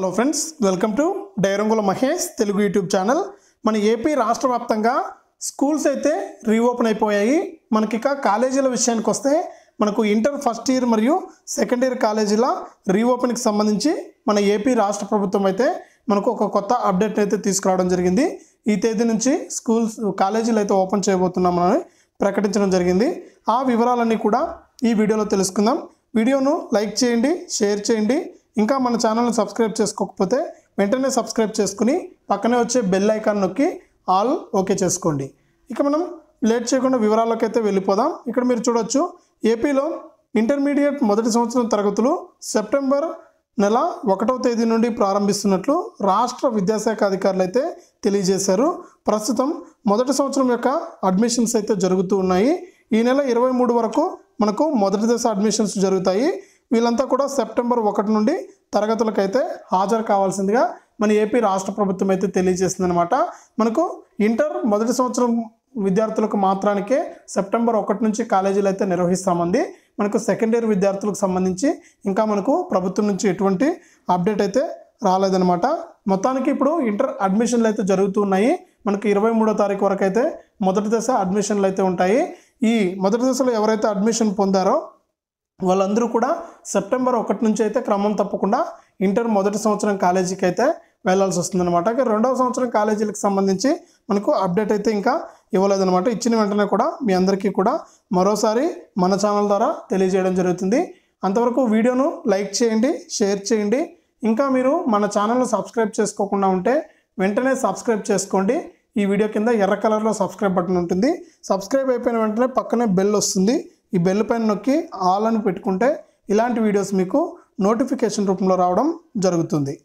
hello friends welcome to డైరంగుల Mahesh Telugu YouTube channel మన AP రాష్ట్ర వ్యాప్తంగా స్కూల్స్ అయితే రీఓపెన్ అయిపోయాయి మనకిక కాలేజీల విషయానికి వస్తే మనకు ఇంటర్ ఫస్ట్ ఇయర్ మరియు సెకండ్ ఇయర్ కాలేజీల రీఓపెన్కి సంబంధించి మన ఏపీ రాష్ట్ర ప్రభుత్వం అయితే మనకు ఒక కొత్త అప్డేట్ అయితే తీసుకురావడం జరిగింది ఈ తేదీ నుంచి స్కూల్స్ కాలేజీలు అయితే ఓపెన్ చేయబోతున్నామని ప్రకటించడం జరిగింది ఆ వివరాలన్నీ కూడా ఈ వీడియోలో తెలుసుకుందాం వీడియోను లైక్ చేయండి షేర్ చేయండి ఇంకా మన ఛానల్ని సబ్స్క్రైబ్ చేసుకోకపోతే వెంటనే సబ్స్క్రైబ్ చేసుకుని పక్కనే వచ్చే బెల్ ఐకాన్ నొక్కి ఆల్ ఓకే చేసుకోండి ఇక మనం లేట్ చేయకుండా వివరాల్లోకి అయితే వెళ్ళిపోదాం ఇక్కడ మీరు చూడొచ్చు ఏపీలో ఇంటర్మీడియట్ మొదటి సంవత్సరం తరగతులు సెప్టెంబర్ నెల ఒకటవ తేదీ నుండి ప్రారంభిస్తున్నట్లు రాష్ట్ర విద్యాశాఖ అధికారులు అయితే తెలియజేశారు ప్రస్తుతం మొదటి సంవత్సరం యొక్క అడ్మిషన్స్ అయితే జరుగుతూ ఉన్నాయి ఈ నెల ఇరవై మూడు వరకు మనకు మొదటి దశ అడ్మిషన్స్ జరుగుతాయి వీళ్ళంతా కూడా సెప్టెంబర్ ఒకటి నుండి తరగతులకైతే హాజరు కావాల్సిందిగా మన ఏపీ రాష్ట్ర ప్రభుత్వం అయితే తెలియజేసిందనమాట మనకు ఇంటర్ మొదటి సంవత్సరం విద్యార్థులకు మాత్రానికే సెప్టెంబర్ ఒకటి నుంచి కాలేజీలు అయితే నిర్వహిస్తామంది మనకు సెకండ్ ఇయర్ విద్యార్థులకు సంబంధించి ఇంకా మనకు ప్రభుత్వం నుంచి ఎటువంటి అప్డేట్ అయితే రాలేదనమాట మొత్తానికి ఇప్పుడు ఇంటర్ అడ్మిషన్లు అయితే జరుగుతున్నాయి మనకు ఇరవై మూడో తారీఖు వరకు అయితే మొదటి దశ అడ్మిషన్లు అయితే ఉంటాయి ఈ మొదటి దశలో ఎవరైతే అడ్మిషన్ పొందారో వాళ్ళందరూ కూడా సెప్టెంబర్ ఒకటి నుంచి అయితే క్రమం తప్పకుండా ఇంటర్ మొదటి సంవత్సరం కాలేజీకి అయితే వెళ్ళాల్సి ఇక రెండవ సంవత్సరం కాలేజీలకు సంబంధించి మనకు అప్డేట్ అయితే ఇంకా అనమాట ఇచ్చిన వెంటనే కూడా మీ అందరికీ కూడా మరోసారి మన ఛానల్ ద్వారా తెలియజేయడం జరుగుతుంది అంతవరకు వీడియోను లైక్ చేయండి షేర్ చేయండి ఇంకా మీరు మన ఛానల్ను సబ్స్క్రైబ్ చేసుకోకుండా ఉంటే వెంటనే సబ్స్క్రైబ్ చేసుకోండి ఈ వీడియో కింద ఎర్ర కలర్లో సబ్స్క్రైబ్ బటన్ ఉంటుంది సబ్స్క్రైబ్ అయిపోయిన వెంటనే పక్కనే బెల్ వస్తుంది ఈ బెల్ పైన నొక్కి ఆల్ అని పెట్టుకుంటే ఇలాంటి వీడియోస్ మీకు నోటిఫికేషన్ రూపంలో రావడం జరుగుతుంది